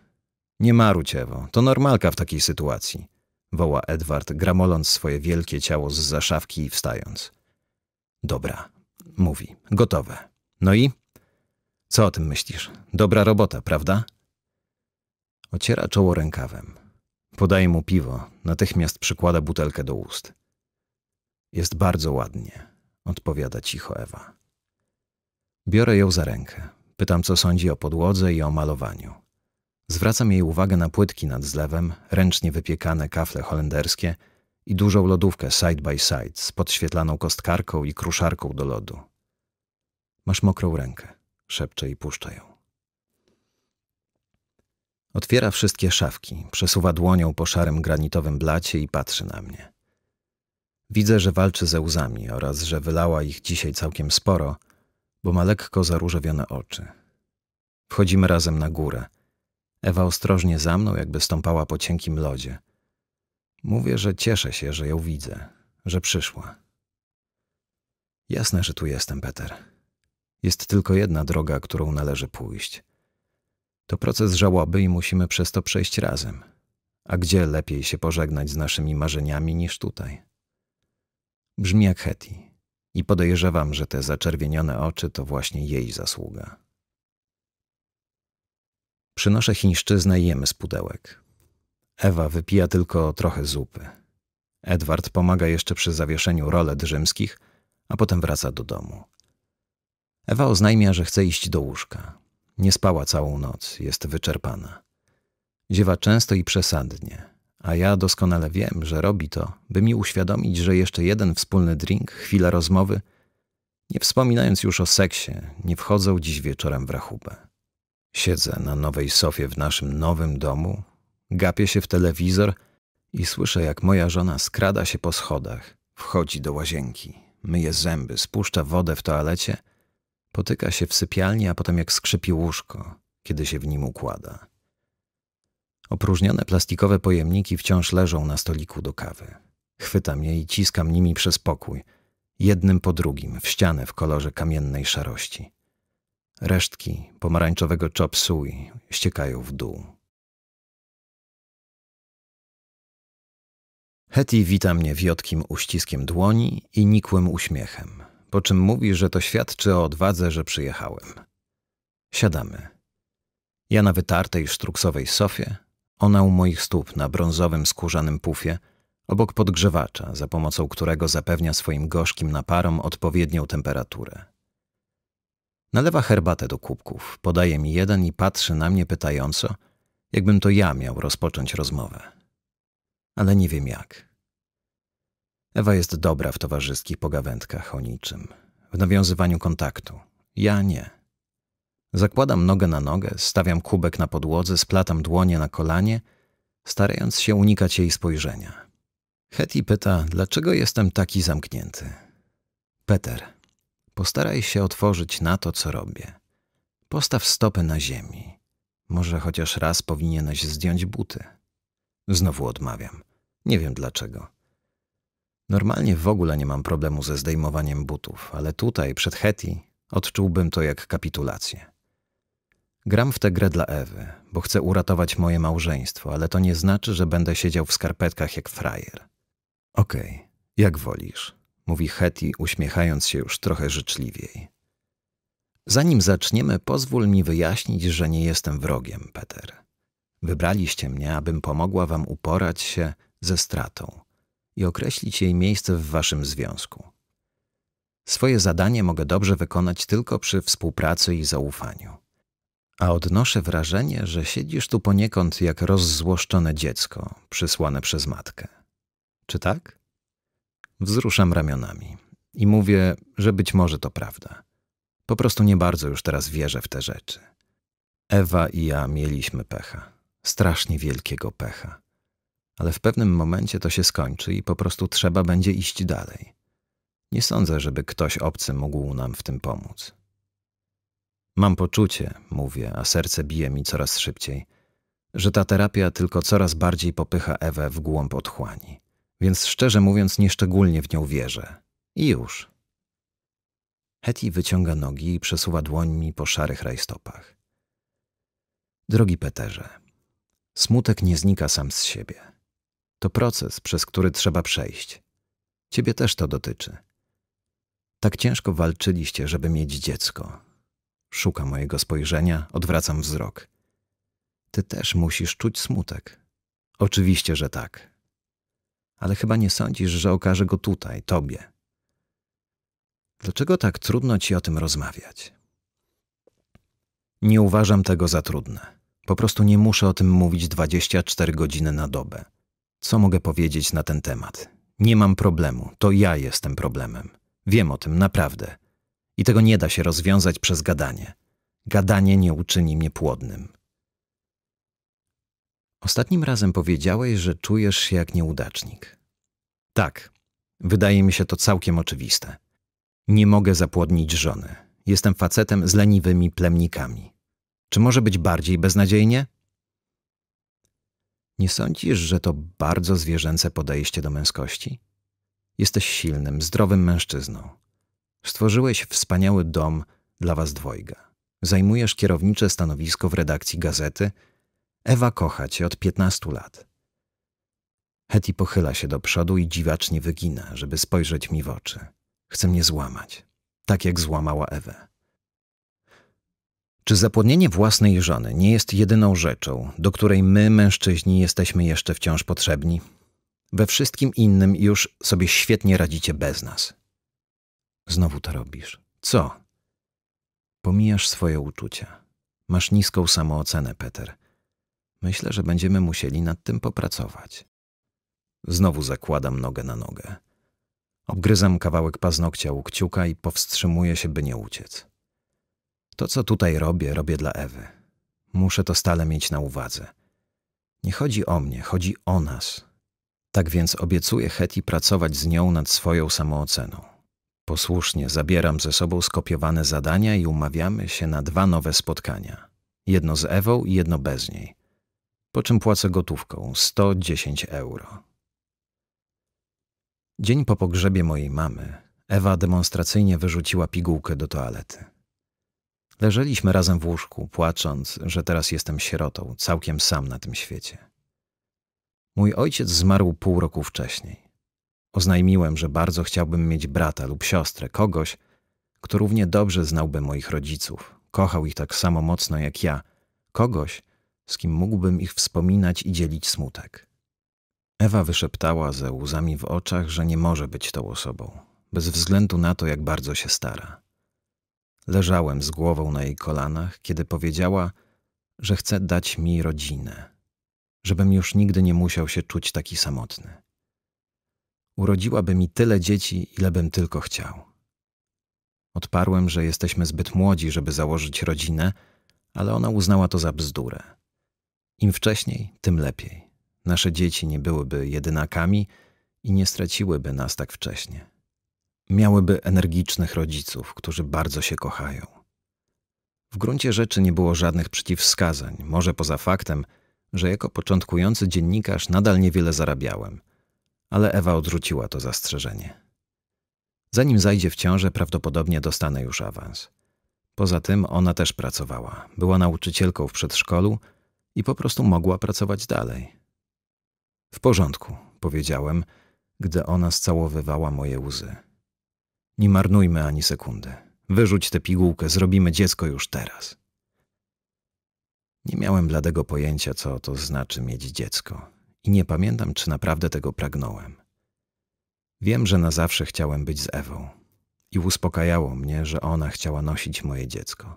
Nie marudź, Ewo, to normalka w takiej sytuacji, woła Edward, gramoląc swoje wielkie ciało z za szafki i wstając. Dobra, mówi, gotowe. No i? Co o tym myślisz? Dobra robota, prawda? Ociera czoło rękawem. Podaj mu piwo, natychmiast przykłada butelkę do ust. Jest bardzo ładnie, odpowiada cicho Ewa. Biorę ją za rękę. Pytam, co sądzi o podłodze i o malowaniu. Zwracam jej uwagę na płytki nad zlewem, ręcznie wypiekane kafle holenderskie i dużą lodówkę side by side z podświetlaną kostkarką i kruszarką do lodu. Masz mokrą rękę, szepcze i puszcza ją. Otwiera wszystkie szafki, przesuwa dłonią po szarym granitowym blacie i patrzy na mnie. Widzę, że walczy ze łzami oraz że wylała ich dzisiaj całkiem sporo, bo ma lekko zaróżowione oczy. Wchodzimy razem na górę. Ewa ostrożnie za mną, jakby stąpała po cienkim lodzie. Mówię, że cieszę się, że ją widzę, że przyszła. Jasne, że tu jestem, Peter. Jest tylko jedna droga, którą należy pójść. To proces żałoby i musimy przez to przejść razem. A gdzie lepiej się pożegnać z naszymi marzeniami niż tutaj? Brzmi jak Hetty i podejrzewam, że te zaczerwienione oczy to właśnie jej zasługa. Przynoszę chińszczyznę i jemy z pudełek. Ewa wypija tylko trochę zupy. Edward pomaga jeszcze przy zawieszeniu rolet rzymskich, a potem wraca do domu. Ewa oznajmia, że chce iść do łóżka. Nie spała całą noc, jest wyczerpana. Ziewa często i przesadnie, a ja doskonale wiem, że robi to, by mi uświadomić, że jeszcze jeden wspólny drink, chwila rozmowy, nie wspominając już o seksie, nie wchodzą dziś wieczorem w rachubę. Siedzę na nowej sofie w naszym nowym domu, gapię się w telewizor i słyszę, jak moja żona skrada się po schodach, wchodzi do łazienki, myje zęby, spuszcza wodę w toalecie – Potyka się w sypialni, a potem jak skrzypi łóżko, kiedy się w nim układa. Opróżnione plastikowe pojemniki wciąż leżą na stoliku do kawy. Chwytam je i ciskam nimi przez pokój, jednym po drugim, w ścianę w kolorze kamiennej szarości. Resztki pomarańczowego chop suey ściekają w dół. Hetty wita mnie wiotkim uściskiem dłoni i nikłym uśmiechem po czym mówi, że to świadczy o odwadze, że przyjechałem. Siadamy. Ja na wytartej sztruksowej sofie, ona u moich stóp na brązowym skórzanym pufie, obok podgrzewacza, za pomocą którego zapewnia swoim gorzkim naparom odpowiednią temperaturę. Nalewa herbatę do kubków, podaje mi jeden i patrzy na mnie pytająco, jakbym to ja miał rozpocząć rozmowę. Ale nie wiem jak. Ewa jest dobra w towarzyskich pogawędkach o niczym, w nawiązywaniu kontaktu. Ja nie. Zakładam nogę na nogę, stawiam kubek na podłodze, splatam dłonie na kolanie, starając się unikać jej spojrzenia. Hetty pyta, dlaczego jestem taki zamknięty. Peter, postaraj się otworzyć na to, co robię. Postaw stopy na ziemi. Może chociaż raz powinieneś zdjąć buty. Znowu odmawiam. Nie wiem dlaczego. Normalnie w ogóle nie mam problemu ze zdejmowaniem butów, ale tutaj, przed Hetty, odczułbym to jak kapitulację. Gram w tę grę dla Ewy, bo chcę uratować moje małżeństwo, ale to nie znaczy, że będę siedział w skarpetkach jak frajer. Okej, okay, jak wolisz, mówi Hetty, uśmiechając się już trochę życzliwiej. Zanim zaczniemy, pozwól mi wyjaśnić, że nie jestem wrogiem, Peter. Wybraliście mnie, abym pomogła wam uporać się ze stratą i określić jej miejsce w waszym związku. Swoje zadanie mogę dobrze wykonać tylko przy współpracy i zaufaniu. A odnoszę wrażenie, że siedzisz tu poniekąd jak rozzłoszczone dziecko, przysłane przez matkę. Czy tak? Wzruszam ramionami i mówię, że być może to prawda. Po prostu nie bardzo już teraz wierzę w te rzeczy. Ewa i ja mieliśmy pecha, strasznie wielkiego pecha ale w pewnym momencie to się skończy i po prostu trzeba będzie iść dalej. Nie sądzę, żeby ktoś obcy mógł nam w tym pomóc. Mam poczucie, mówię, a serce bije mi coraz szybciej, że ta terapia tylko coraz bardziej popycha Ewę w głąb otchłani, więc szczerze mówiąc nieszczególnie w nią wierzę. I już. Hetty wyciąga nogi i przesuwa dłońmi po szarych rajstopach. Drogi Peterze, smutek nie znika sam z siebie. To proces, przez który trzeba przejść. Ciebie też to dotyczy. Tak ciężko walczyliście, żeby mieć dziecko. Szuka mojego spojrzenia, odwracam wzrok. Ty też musisz czuć smutek. Oczywiście, że tak. Ale chyba nie sądzisz, że okaże go tutaj, tobie. Dlaczego tak trudno ci o tym rozmawiać? Nie uważam tego za trudne. Po prostu nie muszę o tym mówić 24 godziny na dobę. Co mogę powiedzieć na ten temat? Nie mam problemu, to ja jestem problemem. Wiem o tym naprawdę. I tego nie da się rozwiązać przez gadanie. Gadanie nie uczyni mnie płodnym. Ostatnim razem powiedziałeś, że czujesz się jak nieudacznik. Tak, wydaje mi się to całkiem oczywiste. Nie mogę zapłodnić żony. Jestem facetem z leniwymi plemnikami. Czy może być bardziej beznadziejnie? Nie sądzisz, że to bardzo zwierzęce podejście do męskości? Jesteś silnym, zdrowym mężczyzną. Stworzyłeś wspaniały dom dla was dwojga. Zajmujesz kierownicze stanowisko w redakcji gazety. Ewa kocha cię od 15 lat. Hetty pochyla się do przodu i dziwacznie wygina, żeby spojrzeć mi w oczy. Chce mnie złamać, tak jak złamała Ewę. Czy zapłodnienie własnej żony nie jest jedyną rzeczą, do której my, mężczyźni, jesteśmy jeszcze wciąż potrzebni? We wszystkim innym już sobie świetnie radzicie bez nas. Znowu to robisz. Co? Pomijasz swoje uczucia. Masz niską samoocenę, Peter. Myślę, że będziemy musieli nad tym popracować. Znowu zakładam nogę na nogę. Obgryzam kawałek paznokcia u kciuka i powstrzymuję się, by nie uciec. To, co tutaj robię, robię dla Ewy. Muszę to stale mieć na uwadze. Nie chodzi o mnie, chodzi o nas. Tak więc obiecuję Heti pracować z nią nad swoją samooceną. Posłusznie zabieram ze sobą skopiowane zadania i umawiamy się na dwa nowe spotkania. Jedno z Ewą i jedno bez niej. Po czym płacę gotówką 110 euro. Dzień po pogrzebie mojej mamy Ewa demonstracyjnie wyrzuciła pigułkę do toalety. Leżeliśmy razem w łóżku, płacząc, że teraz jestem sierotą, całkiem sam na tym świecie. Mój ojciec zmarł pół roku wcześniej. Oznajmiłem, że bardzo chciałbym mieć brata lub siostrę, kogoś, kto równie dobrze znałby moich rodziców, kochał ich tak samo mocno jak ja, kogoś, z kim mógłbym ich wspominać i dzielić smutek. Ewa wyszeptała ze łzami w oczach, że nie może być tą osobą, bez względu na to, jak bardzo się stara. Leżałem z głową na jej kolanach, kiedy powiedziała, że chce dać mi rodzinę, żebym już nigdy nie musiał się czuć taki samotny. Urodziłaby mi tyle dzieci, ile bym tylko chciał. Odparłem, że jesteśmy zbyt młodzi, żeby założyć rodzinę, ale ona uznała to za bzdurę. Im wcześniej, tym lepiej. Nasze dzieci nie byłyby jedynakami i nie straciłyby nas tak wcześnie miałyby energicznych rodziców, którzy bardzo się kochają. W gruncie rzeczy nie było żadnych przeciwwskazań, może poza faktem, że jako początkujący dziennikarz nadal niewiele zarabiałem, ale Ewa odrzuciła to zastrzeżenie. Zanim zajdzie w ciążę, prawdopodobnie dostanę już awans. Poza tym ona też pracowała, była nauczycielką w przedszkolu i po prostu mogła pracować dalej. W porządku, powiedziałem, gdy ona scałowywała moje łzy. Nie marnujmy ani sekundy. Wyrzuć tę pigułkę, zrobimy dziecko już teraz. Nie miałem bladego pojęcia, co to znaczy mieć dziecko, i nie pamiętam, czy naprawdę tego pragnąłem. Wiem, że na zawsze chciałem być z Ewą, i uspokajało mnie, że ona chciała nosić moje dziecko.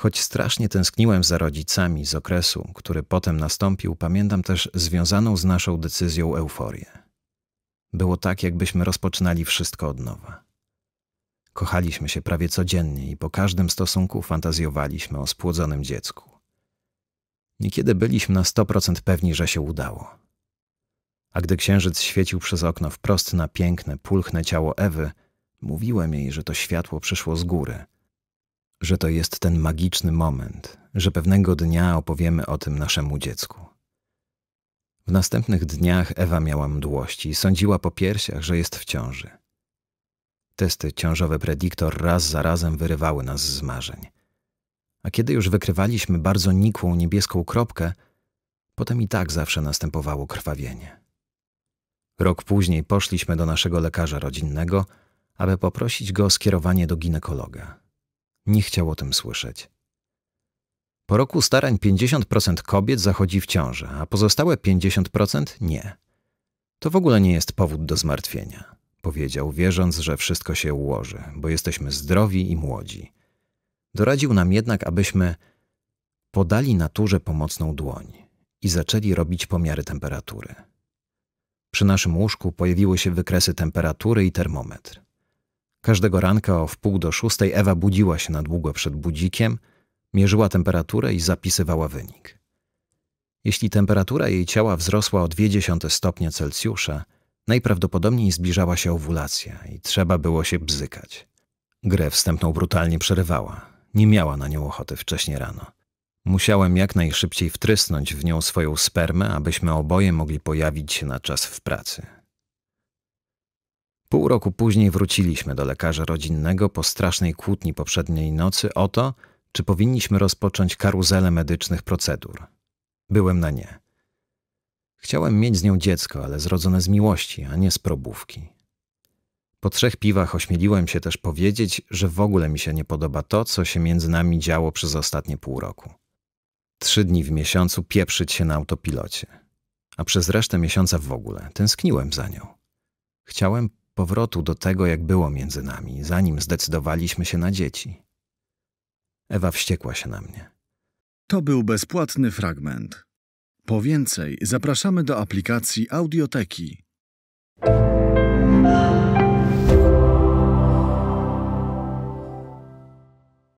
Choć strasznie tęskniłem za rodzicami z okresu, który potem nastąpił, pamiętam też związaną z naszą decyzją euforię. Było tak, jakbyśmy rozpoczynali wszystko od nowa. Kochaliśmy się prawie codziennie i po każdym stosunku fantazjowaliśmy o spłodzonym dziecku. Niekiedy byliśmy na 100% pewni, że się udało. A gdy księżyc świecił przez okno wprost na piękne, pulchne ciało Ewy, mówiłem jej, że to światło przyszło z góry, że to jest ten magiczny moment, że pewnego dnia opowiemy o tym naszemu dziecku. W następnych dniach Ewa miała mdłości i sądziła po piersiach, że jest w ciąży. Testy ciążowe prediktor raz za razem wyrywały nas z marzeń. A kiedy już wykrywaliśmy bardzo nikłą niebieską kropkę, potem i tak zawsze następowało krwawienie. Rok później poszliśmy do naszego lekarza rodzinnego, aby poprosić go o skierowanie do ginekologa. Nie chciał o tym słyszeć. Po roku starań 50% kobiet zachodzi w ciążę, a pozostałe 50% nie. To w ogóle nie jest powód do zmartwienia, powiedział, wierząc, że wszystko się ułoży, bo jesteśmy zdrowi i młodzi. Doradził nam jednak, abyśmy podali naturze pomocną dłoń i zaczęli robić pomiary temperatury. Przy naszym łóżku pojawiły się wykresy temperatury i termometr. Każdego ranka o wpół do szóstej Ewa budziła się na długo przed budzikiem – Mierzyła temperaturę i zapisywała wynik. Jeśli temperatura jej ciała wzrosła o 0,2 stopnie Celsjusza, najprawdopodobniej zbliżała się owulacja i trzeba było się bzykać. Grę wstępną brutalnie przerywała. Nie miała na nią ochoty wcześniej rano. Musiałem jak najszybciej wtrysnąć w nią swoją spermę, abyśmy oboje mogli pojawić się na czas w pracy. Pół roku później wróciliśmy do lekarza rodzinnego po strasznej kłótni poprzedniej nocy o to, czy powinniśmy rozpocząć karuzelę medycznych procedur. Byłem na nie. Chciałem mieć z nią dziecko, ale zrodzone z miłości, a nie z probówki. Po trzech piwach ośmieliłem się też powiedzieć, że w ogóle mi się nie podoba to, co się między nami działo przez ostatnie pół roku. Trzy dni w miesiącu pieprzyć się na autopilocie, a przez resztę miesiąca w ogóle tęskniłem za nią. Chciałem powrotu do tego, jak było między nami, zanim zdecydowaliśmy się na dzieci. Ewa wściekła się na mnie. To był bezpłatny fragment. Po więcej zapraszamy do aplikacji Audioteki.